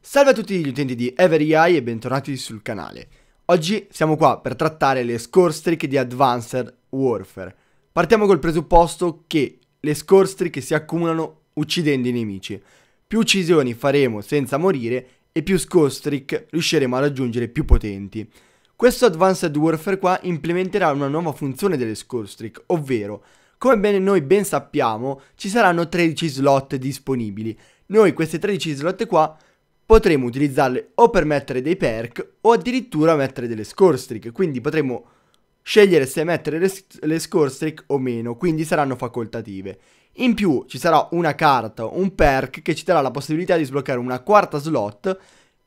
Salve a tutti gli utenti di EveryAI e bentornati sul canale. Oggi siamo qua per trattare le score streak di Advanced Warfare. Partiamo col presupposto che le score streak si accumulano uccidendo i nemici. Più uccisioni faremo senza morire e più score streak riusciremo a raggiungere più potenti. Questo Advanced Warfare qua implementerà una nuova funzione delle score streak, ovvero come bene noi ben sappiamo, ci saranno 13 slot disponibili. Noi queste 13 slot qua potremo utilizzarle o per mettere dei perk o addirittura mettere delle score streak, quindi potremo scegliere se mettere le, le score streak o meno, quindi saranno facoltative. In più ci sarà una carta, un perk che ci darà la possibilità di sbloccare una quarta slot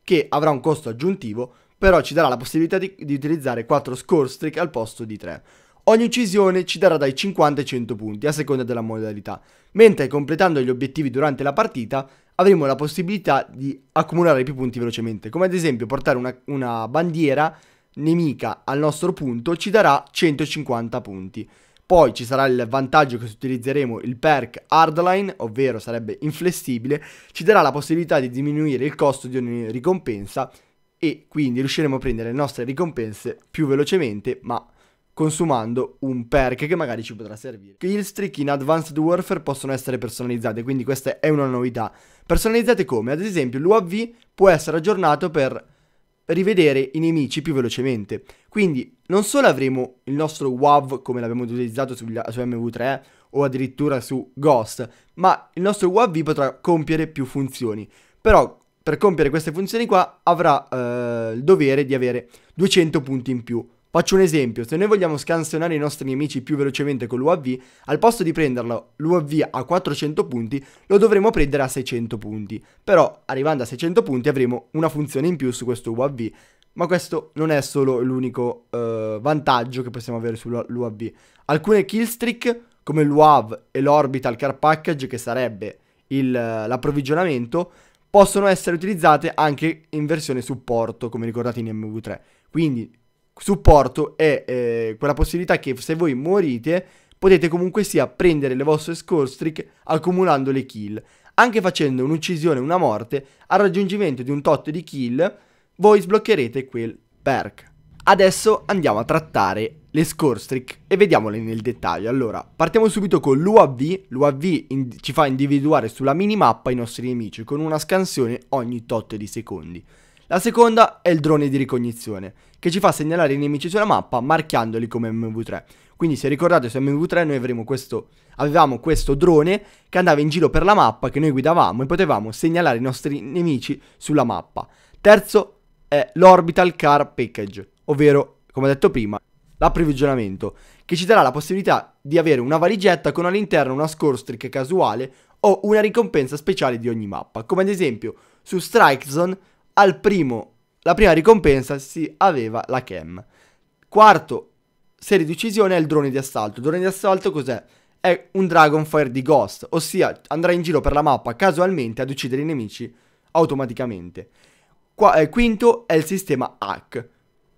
che avrà un costo aggiuntivo, però ci darà la possibilità di, di utilizzare 4 score streak al posto di 3. Ogni uccisione ci darà dai 50 ai 100 punti, a seconda della modalità, mentre completando gli obiettivi durante la partita avremo la possibilità di accumulare più punti velocemente, come ad esempio portare una, una bandiera nemica al nostro punto ci darà 150 punti. Poi ci sarà il vantaggio che se utilizzeremo il perk hardline, ovvero sarebbe inflessibile, ci darà la possibilità di diminuire il costo di ogni ricompensa e quindi riusciremo a prendere le nostre ricompense più velocemente ma consumando un perk che magari ci potrà servire. Gli streak in Advanced Warfare possono essere personalizzate, quindi questa è una novità. Personalizzate come? Ad esempio l'UAV può essere aggiornato per rivedere i nemici più velocemente. Quindi non solo avremo il nostro UAV come l'abbiamo utilizzato su, su MV3 eh, o addirittura su Ghost, ma il nostro UAV potrà compiere più funzioni. Però per compiere queste funzioni qua avrà eh, il dovere di avere 200 punti in più Faccio un esempio, se noi vogliamo scansionare i nostri nemici più velocemente con l'UAV, al posto di prenderlo l'UAV a 400 punti, lo dovremo prendere a 600 punti. Però arrivando a 600 punti avremo una funzione in più su questo UAV, ma questo non è solo l'unico eh, vantaggio che possiamo avere sull'UAV. Alcune killstreak, come l'UAV e l'Orbital Car Package, che sarebbe eh, l'approvvigionamento, possono essere utilizzate anche in versione supporto, come ricordate in MV3. Quindi supporto è eh, quella possibilità che se voi morite potete comunque sia prendere le vostre score streak accumulando le kill. Anche facendo un'uccisione, una morte, al raggiungimento di un tot di kill, voi sbloccherete quel perk. Adesso andiamo a trattare le score streak e vediamole nel dettaglio. Allora, partiamo subito con l'UAV. L'UAV ci fa individuare sulla minimappa i nostri nemici con una scansione ogni tot di secondi. La seconda è il drone di ricognizione, che ci fa segnalare i nemici sulla mappa marchiandoli come MV3. Quindi se ricordate su MV3 noi questo, avevamo questo drone che andava in giro per la mappa che noi guidavamo e potevamo segnalare i nostri nemici sulla mappa. Terzo è l'Orbital Car Package, ovvero, come detto prima, l'approvvigionamento, che ci darà la possibilità di avere una valigetta con all'interno una score streak casuale o una ricompensa speciale di ogni mappa, come ad esempio su Strike Zone al primo, la prima ricompensa si aveva la cam. Quarto, serie di uccisione è il drone di assalto. Il drone di assalto cos'è? È un Dragonfire di Ghost, ossia andrà in giro per la mappa casualmente ad uccidere i nemici automaticamente. Qua, eh, quinto è il sistema hack.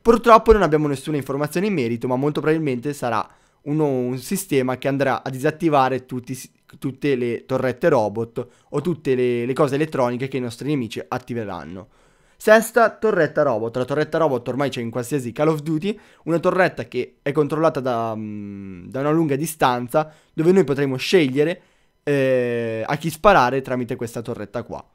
Purtroppo non abbiamo nessuna informazione in merito, ma molto probabilmente sarà uno, un sistema che andrà a disattivare tutti, tutte le torrette robot o tutte le, le cose elettroniche che i nostri nemici attiveranno. Sesta, torretta robot. La torretta robot ormai c'è in qualsiasi Call of Duty, una torretta che è controllata da, mm, da una lunga distanza, dove noi potremo scegliere eh, a chi sparare tramite questa torretta qua.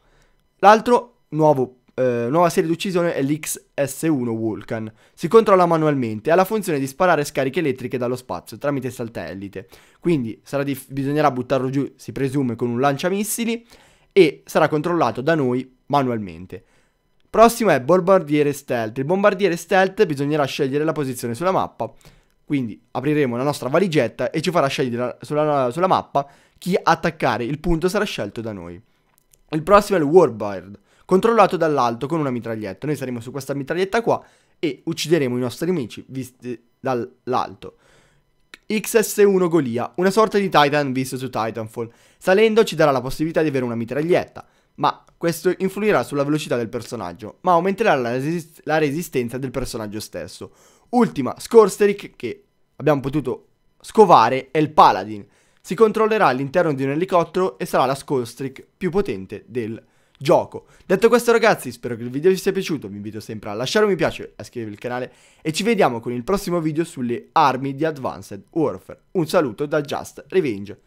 L'altro nuovo Uh, nuova serie di uccisione è l'XS1 Vulcan. Si controlla manualmente e ha la funzione di sparare scariche elettriche dallo spazio tramite saltellite. Quindi dif- bisognerà buttarlo giù, si presume, con un lanciamissili e sarà controllato da noi manualmente. Prossimo è bombardiere stealth. Il bombardiere stealth bisognerà scegliere la posizione sulla mappa. Quindi apriremo la nostra valigetta e ci farà scegliere sulla, sulla mappa chi attaccare. Il punto sarà scelto da noi. Il prossimo è il Warbird, controllato dall'alto con una mitraglietta. Noi saremo su questa mitraglietta qua e uccideremo i nostri nemici visti dall'alto. XS1 Golia, una sorta di Titan visto su Titanfall. Salendo ci darà la possibilità di avere una mitraglietta ma questo influirà sulla velocità del personaggio, ma aumenterà la, resist la resistenza del personaggio stesso. Ultima scorsteric che abbiamo potuto scovare è il Paladin. Si controllerà all'interno di un elicottero e sarà la scorsteric più potente del gioco. Detto questo ragazzi, spero che il video vi sia piaciuto, vi invito sempre a lasciare un mi piace, a iscrivervi al canale e ci vediamo con il prossimo video sulle armi di Advanced Warfare. Un saluto da Just Revenge.